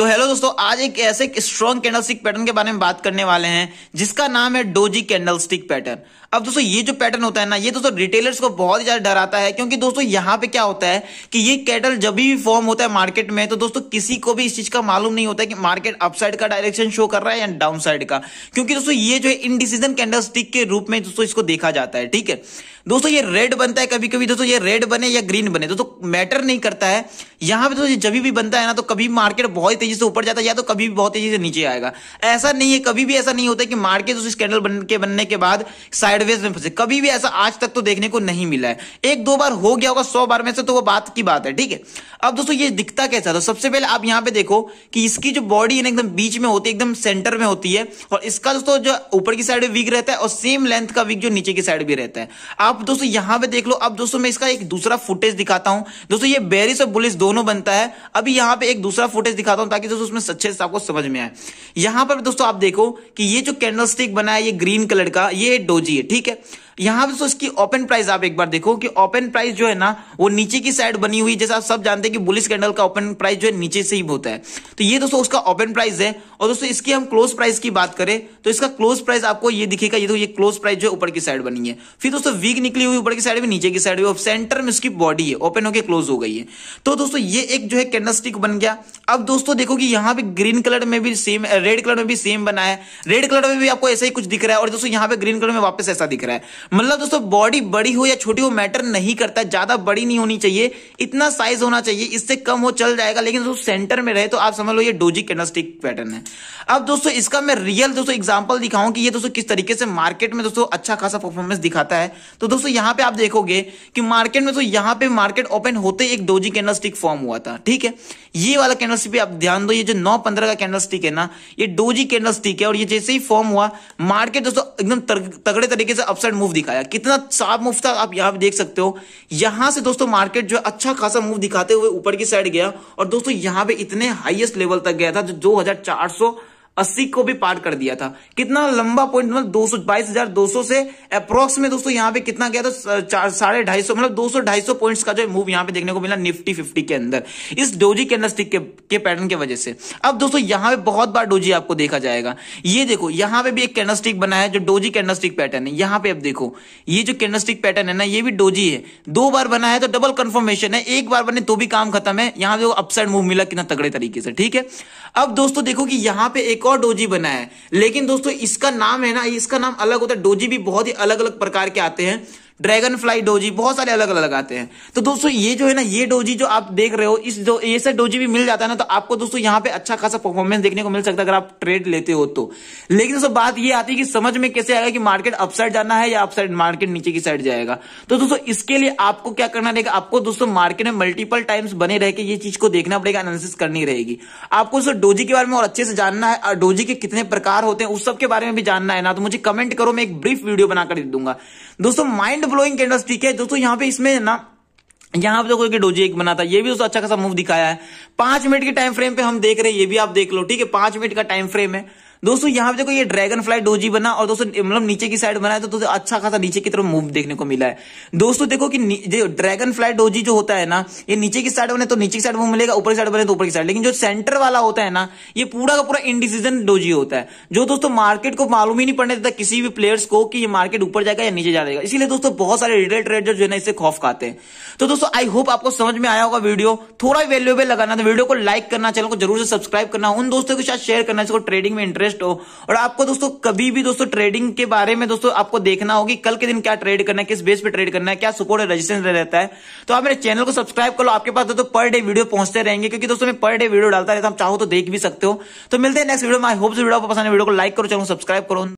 तो हेलो दोस्तों आज एक ऐसे स्ट्रॉन्ग कैंडल स्टिक पैटर्न के बारे में बात करने वाले हैं जिसका नाम है डोजी कैंडल स्टिक पैटर्न अब दोस्तों ये जो पैटर्न होता है ना ये दोस्तों रिटेलर्स को बहुत ही ज्यादा डराता है क्योंकि दोस्तों यहाँ पे क्या होता है कि ये कैटल जब भी फॉर्म होता है मार्केट में तो दोस्तों किसी को भी इस चीज का मालूम नहीं होता है कि मार्केट अपसाइड का डायरेक्शन शो कर रहा है या डाउन साइड का क्योंकि दोस्तों ये जो है इनडिसीजन कैंडल स्टिक के रूप में दोस्तों इसको देखा जाता है ठीक है दोस्तों ये रेड बनता है कभी कभी दोस्तों ये रेड बने या ग्रीन बने दोस्तों मैटर नहीं करता है यहाँ पे दोस्तों जब भी बनता है ना तो कभी मार्केट बहुत ही तेजी से ऊपर जाता है या तो कभी भी बहुत तेजी से नीचे आएगा ऐसा नहीं है कभी भी ऐसा नहीं होता कि मार्केट तो उस स्कैंडल बन के बनने के बाद साइडवेज में फंसे कभी भी ऐसा आज तक तो देखने को नहीं मिला है एक दो बार हो गया होगा सौ बार में से तो वो बात की बात है ठीक है अब दोस्तों ये दिखता कैसा था सबसे पहले आप यहाँ पे देखो कि इसकी जो बॉडी है ना एकदम बीच में होती है एकदम सेंटर में होती है और इसका दोस्तों जो ऊपर की साइड वीक रहता है और सेम लेंथ का वीक जो नीचे की साइड भी रहता है आप दोस्तों यहाँ पे देख लो अब दोस्तों मैं इसका एक दूसरा फुटेज दिखाता हूँ दोस्तों ये बेरिस और बुलिस दोनों बनता है अभी यहाँ पे एक दूसरा फुटेज दिखाता हूँ ताकि दोस्तों उसमें सच्चे से आपको समझ में आए यहां पर दोस्तों आप देखो कि ये जो कैंडल स्टिक बना है ये ग्रीन कलर का ये डोजी है ठीक है यहां पे तो इसकी ओपन प्राइस आप एक बार देखो कि ओपन प्राइस जो है ना वो नीचे की साइड बनी हुई जैसे आप सब जानते हैं कि बुलिस कैंडल का ओपन प्राइस जो है नीचे से ही होता है तो ये दोस्तों उसका ओपन प्राइस है और दोस्तों इसकी हम क्लोज प्राइस की बात करें तो इसका क्लोज प्राइस आपको ये दिखेगा ये तो ये क्लोज प्राइस जो है ऊपर की साइड बनी है फिर दोस्तों वीक निकली हुई ऊपर की साइड में नीचे की साइड में सेंटर में उसकी बॉडी है ओपन होकर क्लोज हो गई है तो दोस्तों ये एक जो है कैंडल बन गया अब दोस्तों देखो कि यहाँ पे ग्रीन कलर में भी सेम रेड कलर में भी सेम बना है रेड कलर में भी आपको ऐसा ही कुछ दिख रहा है और दोस्तों यहाँ पे ग्रीन कलर में वापस ऐसा दिख रहा है मतलब दोस्तों बॉडी बड़ी हो या छोटी हो मैटर नहीं करता ज्यादा बड़ी नहीं होनी चाहिए इतना साइज होना चाहिए इससे कम हो चल जाएगा लेकिन दोस्तों सेंटर में रहे तो आप समझ लो ये डोजी कैनस्टिक पैटर्न है अब दोस्तों इसका मैं रियल दोस्तों एग्जाम्पल दिखाऊं कि ये दोस्तों किस तरीके से मार्केट में दोस्तों अच्छा खासा परफॉर्मेंस दिखाता है तो दोस्तों यहाँ पे आप देखोगे कि मार्केट में तो यहाँ पे मार्केट ओपन होते एक डोजी कैनस्टिक फॉर्म हुआ था ठीक है ये वाला कैनस्टिक आप ध्यान दो ये जो नौ पंद्रह का कैनस्टिक है ना ये डोजी कैनस्टिक है और ये जैसे ही फॉर्म हुआ मार्केट दोस्तों एकदम तगड़े तरीके से अपसाइड मूव मूव दिखाया कितना साफ मूव था आप यहां देख सकते हो यहां से दोस्तों मार्केट जो अच्छा खासा मूव दिखाते हुए ऊपर की साइड गया और दोस्तों यहां पे इतने हाईएस्ट लेवल तक गया था जो दो अस्सी को भी पार कर दिया था कितना लंबा पॉइंट मतलब दो सौ बाईस हजार दो सौ से अप्रोक्स में दोस्तों यहाँ पे कितना गया था साढ़े ढाई सौ मतलब दो सौ ढाई सौ पॉइंट का जो मूव यहाँ पे देखने को मिला निफ्टी फिफ्टी के अंदर इस डोजी अंदर के, के पैटर्न के वजह से अब दोस्तों यहाँ पे बहुत बार डोजी आपको देखा जाएगा ये देखो यहाँ पे भी एक कैंडलस्टिक बना है जो डोजी कैंडलस्टिक पैटर्न है यहाँ पे अब देखो ये जो कैंडलस्टिक पैटर्न है ना ये भी डोजी है दो बार बना है तो डबल कंफर्मेशन है एक बार बने तो भी काम खत्म है यहाँ पे अपसाइड मूव मिला कितना तगड़े तरीके से ठीक है अब दोस्तों देखो कि यहाँ पे एक एक और डोजी बना है लेकिन दोस्तों इसका नाम है ना इसका नाम अलग होता है डोजी भी बहुत ही अलग अलग प्रकार के आते हैं ड्रैगन फ्लाई डोजी बहुत सारे अलग अलग आते हैं तो दोस्तों ये जो है ना ये डोजी जो आप देख रहे हो इस दो ये सब डोजी भी मिल जाता है ना तो आपको दोस्तों यहाँ पे अच्छा खासा परफॉर्मेंस देखने को मिल सकता है अगर आप ट्रेड लेते हो तो लेकिन दोस्तों बात ये आती है कि समझ में कैसे आएगा कि मार्केट अपसाइड जाना है या अपसाइड मार्केट नीचे की साइड जाएगा तो दोस्तों इसके लिए आपको क्या करना रहेगा आपको दोस्तों मार्केट में मल्टीपल टाइम्स बने रह के ये चीज को देखना पड़ेगा एनालिसिस करनी रहेगी आपको दोस्तों डोजी के बारे में और अच्छे से जानना है और डोजी के कितने प्रकार होते हैं उस सब के बारे में भी जानना है ना तो मुझे कमेंट करो मैं एक ब्रीफ वीडियो बनाकर दे दूंगा दोस्तों माइंड ब्लोइंग कैंडल्स ठीक है दोस्तों यहाँ पे इसमें ना यहां पे कोई डोजी एक बना था ये भी उसको अच्छा खासा मूव दिखाया है पांच मिनट के टाइम फ्रेम पे हम देख रहे हैं ये भी आप देख लो ठीक है पांच मिनट का टाइम फ्रेम है दोस्तों यहाँ पे देखो ये ड्रैगन फ्लाई डोजी बना और दोस्तों मतलब नीचे की साइड बना है तो दोस्तों अच्छा खासा नीचे की तरफ मूव देखने को मिला है दोस्तों देखो कि ड्रैगन फ्लाई डोजी जो होता है ना ये नीचे की साइड बने तो नीचे की साइड मूव मिलेगा ऊपर की साइड बने तो ऊपर की साइड लेकिन जो सेंटर वाला होता है ना ये पूरा का पूरा इंडिसीजन डोजी होता है जो दोस्तों मार्केट को मालूम ही नहीं पड़ने देता किसी भी प्लेयर्स को कि ये मार्केट ऊपर जाएगा या नीचे जाएगा इसीलिए दोस्तों बहुत सारे रिटेल ट्रेडर जो है ना इससे खौफ खाते हैं तो दोस्तों आई होप आपको समझ में आया होगा वीडियो थोड़ा वैल्यूएबल लगाना था वीडियो तो को लाइक करना चैनल को जरूर से सब्सक्राइब करना उन दोस्तों के साथ शेयर करना जिसको ट्रेडिंग में इंटरेस्ट इंटरेस्ट हो और आपको दोस्तों कभी भी दोस्तों ट्रेडिंग के बारे में दोस्तों आपको देखना होगी कल के दिन क्या ट्रेड करना है किस बेस पे ट्रेड करना है क्या सपोर्ट रजिस्टेंस रहता है तो आप मेरे चैनल को सब्सक्राइब कर लो आपके पास दोस्तों पर डे वीडियो पहुंचते रहेंगे क्योंकि दोस्तों मैं पर डे वीडियो डालता रहता हूं चाहो तो देख भी सकते हो तो मिलते हैं नेक्स्ट वीडियो में आई होप वीडियो को पसंद है वीडियो को लाइक करो चलो सब्सक्राइब करो